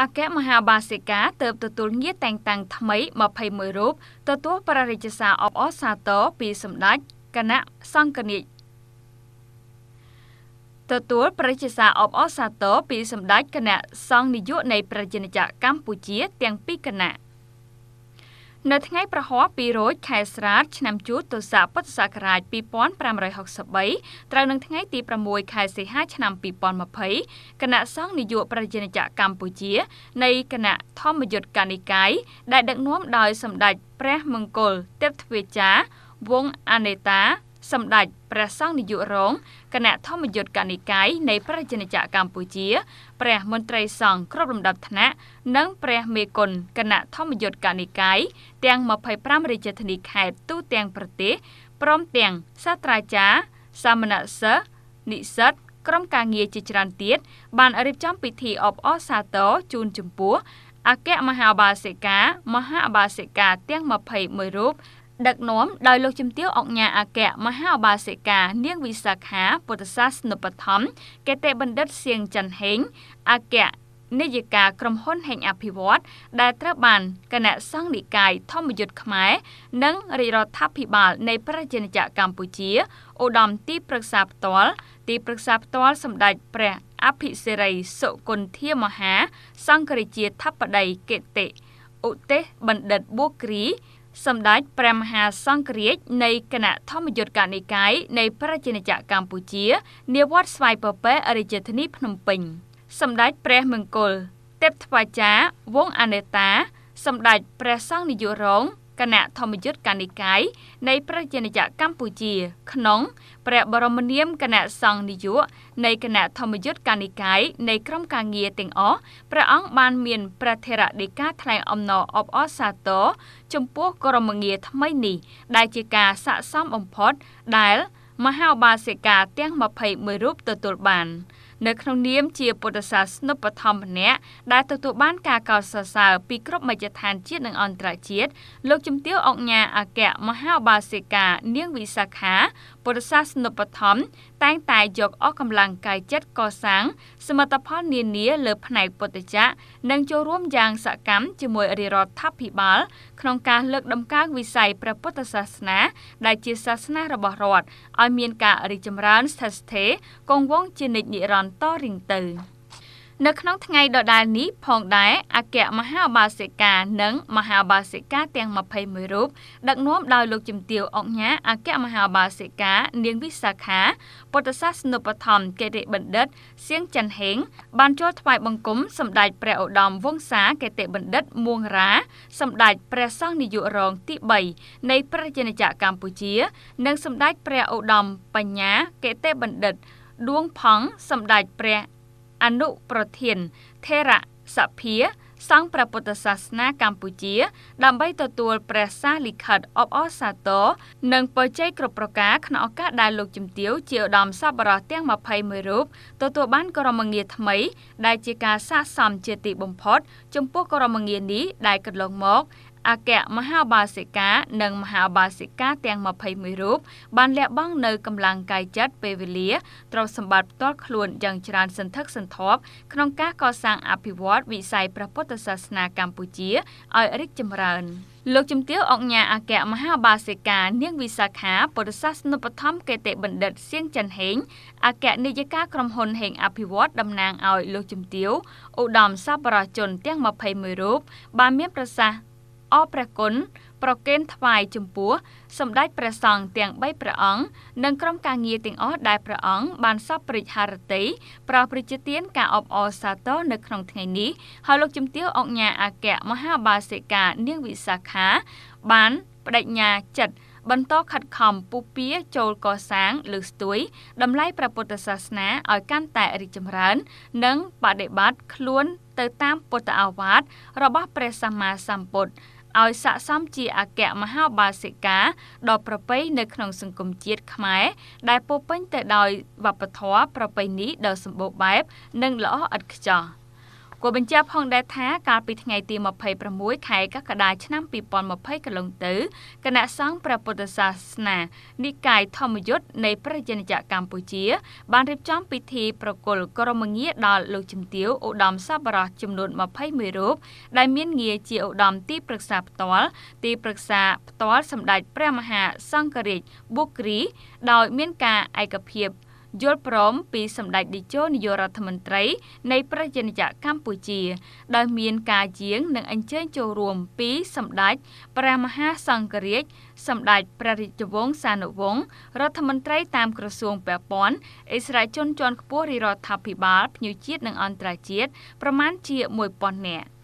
អគ្គមហាបាសិកាទើបទទួលងារតែងតាំងថ្មី21រូបទទួលព្រះរាជសារអបអរសាទរពីសម្ដេចគណៈសង្ឃនិកទទួលព្រះរាជសារអបអរសាទរពីសម្ដេចគណៈសង្ឃនាយកនៃ ប្រជាណាចក្រកម្ពុជា ទាំងពីរគណៈនៅថ្ងៃប្រហ័ស2រោចខែស្រាតឆ្នាំជូតទសពុទ្ធសករាជ2563ត្រូវនឹងថ្ងៃទី6ខែសីហាឆ្នាំ2020គណៈសង្ឃនាយកប្រជាជនចក្រកម្ពុជា នៃគណៈធម្មយុត្តកានិកាយដែលដឹកនាំដោយ សម្ដេចព្រះ មង្គលទេពទ្វាចារវងអនេតាសម្ដេចព្រះសង្ឃនាយករងគណៈធម្មយុត្តកនិកាយនៃព្រះចន្ទចក្រកម្ពុជា ព្រះមន្ត្រីសង្ឃគ្រប់លំដាប់ថ្នាក់និង ព្រះមេគុណគណៈធម្មយុត្តកនិកាយទាំង25រាជធានីខេត្តទូទាំង ប្រទេសព្រមទាំងសាស្ត្រាចារ្យសាមណសិស្សនិស្សិតក្រុមការងារជាច្រើនទៀត បានរៀបចំពិធីអបអរសាទរជូនចំពោះអគ្គមហាបាសិកាមហាបាសិកាទាំង21រូបដឹកនាំដោយលោកជំទាវអង្គញាអគ្គមហាឧបាសិកានាង វិសាខាពុទ្ធសាសនុបឋមកេតិបណ្ឌិតសៀងច័ន្ទហេងអគ្គនាយិកាក្រុមហ៊ុនហេងអភិវឌ្ឍដែលត្រូវបានគណៈសង្ឃនិកាយធម្មយុត្តខ្មែរនិងរាជរដ្ឋាភិបាល នៃប្រជាណាចក្រកម្ពុជាឧត្តមទីប្រឹក្សាផ្ទាល់ទីប្រឹក្សាផ្ទាល់សម្ដេចព្រះអភិសេរីសុគន្ធាមហា សង្ឃរាជាធិបតីកិតិឧទេសបណ្ឌិតប៊ូគ្រីសម្ដេចព្រះមហាសង្ឃរាជនៃគណៈធម្មយុត្តិកនិកាយនៃប្រជាណាចក្រកម្ពុជានាវត្តស្វាយពពែរាជធានីភ្នំពេញសម្ដេចព្រះមង្គលទេពថ្វាចារវងអនេតា សម្ដេចព្រះសង្ឃនាយករងគណៈធម្មយុត្តកានិកាយនៃប្រជានិយកម្ពុជា ក្នុងព្រះបរមនាមគណៈសង្ឃនាយកនៃគណៈធម្មយុត្តកានិកាយនៃក្រមការងារទាំងអស់ព្រះអង្គបានមានព្រះធរដេកាថ្លែងអំណរអបអរសាទរចំពោះក្រមងារថ្មីនេះដែលជាការស័ក្តិសមបំផុត ដែល មហាបាសិកាទាំង21រូបទទួលបាន។នៅក្នុងនាមជាពុទ្ធសាសនុបឋមម្នាក់ដែលទទួលបានការកោតសរសើរពីគ្រប់មជ្ឈដ្ឋានជាតិនិងអន្តរជាតិលោកជំទាវអង្គញាអគ្គមហាបាសិកានាងវិសាខាពុទ្ធសាសនុបដ្ឋមតែងតែយកអស់កម្លាំងកាយចិត្តកសាង សមត្ថផលនានាលើផ្នែកពុទ្ធចក្រនិងចូលរួមយ៉ាងសកម្មជាមួយរាជរដ្ឋាភិបាលក្នុងការលើកដំកើងវិស័យព្រះពុទ្ធសាសនា ដែលជាសាសនារបស់រដ្ឋឲ្យមានការរីកចម្រើនស្ថិតស្ថេរគង់វង្សជានិច្ចនិរន្តរ៍តរៀងទៅ។នៅក្នុងថ្ងៃដដែលនេះផងដែរអគ្គមហាបាសិកានិងមហាបាសិកាទាំង21រូបដឹកនាំដោយលោកជំទាវអង្គញាអគ្គមហាបាសិកា នាងវិសាខា ពុទ្ធសាសនុបដ្ឋមកិរិបណ្ឌិតសៀងច័ន្ទហេងបានចូលថ្វាយបង្គំសម្ដេចព្រះឧត្តមវង្សាកិតិបណ្ឌិតមួងរា សម្ដេចព្រះសង្ឃនាយករងទី3នៃ ប្រជាណាចក្រកម្ពុជា និងសម្ដេចព្រះឧត្តមបញ្ញាកិតិបណ្ឌិត ដួងផង់សម្ដេចព្រះអនុប្រធានថេរសភាសង្ឃព្រះពុទ្ធសាសនាកម្ពុជា ដើម្បីទទួលព្រះសាលិខិតអបអរសាទរនិងបជ័យគ្រប់ប្រការក្នុងឱកាសដែលលោកជំទាវជាឧត្តមសប្បុរសទាំង21រូបទទួលបានក្រមងារថ្មី ដែលជាការស័ក្តិសមជាទីបំផុតចំពោះក្រមងារនេះដែលកន្លងមកអគ្គមហាបាសិកានិងមហាបាសិកាទាំង21រូបបានលះបង់នៅកម្លាំងកាយចិត្តពេលវេលាទ្រព្យសម្បត្តិផ្ទាល់ខ្លួនយ៉ាងច្រើនសន្ធឹកសន្ធាប់ក្នុងការកសាងអភិវឌ្ឍវិស័យព្រះពុទ្ធសាសនាកម្ពុជាឲ្យរីកចម្រើនលោកជំទាវអង្គញាអគ្គមហាបាសិកានាងវិសាខាពុទ្ធសាសនុបឋមកេតិបណ្ឌិតសៀងចិនហេងអគ្គនាយិកាក្រុមហ៊ុនហេងអភិវឌ្ឍតំណាងឲ្យលោកជំទាវឧត្តមសប្បុរសជនទាំង21រូប បានមានប្រសាសន៍អរព្រះគុណប្រគេនថ្វាយចំពោះសម្ដេចព្រះសង្ឃទាំង3ព្រះអង្គនិងក្រុមការងារទាំងអស់ដែលព្រះអង្គបានសពព្រិចហារតីប្រោសប្រជាទាន ការអបអរសាទរនៅក្នុងថ្ងៃនេះហើយលោកជំទាវអង្គញាអគ្គមហាបាសិកានាងវិសាខា បានបដិញ្ញាចិត្តបន្តខិតខំពុះពៀចូលកសាងលើស្ទួយតម្លៃព្រះពុទ្ធសាសនាឲ្យកាន់តែរីកចម្រើន និងបដិបត្តិខ្លួន ទៅតាមពុទ្ធអាវាទរបស់ព្រះសម្មាសម្ពុទ្ធឲ្យស័ក្តិសមជាអគ្គមហាបាសិកាដ៏ប្រពៃនៅក្នុងសង្គមជាតិខ្មែរដែលពោពេញទៅដោយវប្បធម៌ប្រពៃណីដ៏សម្បូរបែប និងល្អឥតខ្ចោះ។ក៏បញ្ជាក់ផងដែរថាកាលពីថ្ងៃទី26ខែកក្កដាឆ្នាំ2020កន្លងទៅគណៈសង្ឃព្រះពុទ្ធសាសនានិកាយធម្មយុត្តនៃព្រះយន្តចក្រកម្ពុជា បានរៀបចំពិធីប្រគល់ក្រមងារដល់លោកជំទាវឧត្តមសប្បុរសចំនួន21រូបដែលមានងារជាឧត្តមទីប្រឹក្សាផ្ទាល់ទី ប្រឹក្សាផ្ទាល់សម្ដេចព្រះមហាសង្ឃរាជប៊ូគ្រី ដោយ មានការឯកភាពយល់ព្រមពីសម្ដេចតេជោនាយករដ្ឋមន្ត្រី នៃប្រជាណាចក្រកម្ពុជាដោយមានការយាងនិងអញ្ជើញចូលរួមពីសម្ដេចព្រះមហាសង្ឃរាជសម្ដេចព្រះរាជវង្សសានុវង្សរដ្ឋមន្ត្រីតាមក្រសួងពាក់ព័ន្ធអិសរាជជនជាន់ខ្ពស់រាជរដ្ឋាភិបាលភ្ញៀវជាតិនិងអន្តរជាតិប្រមាណជា1000នាក់។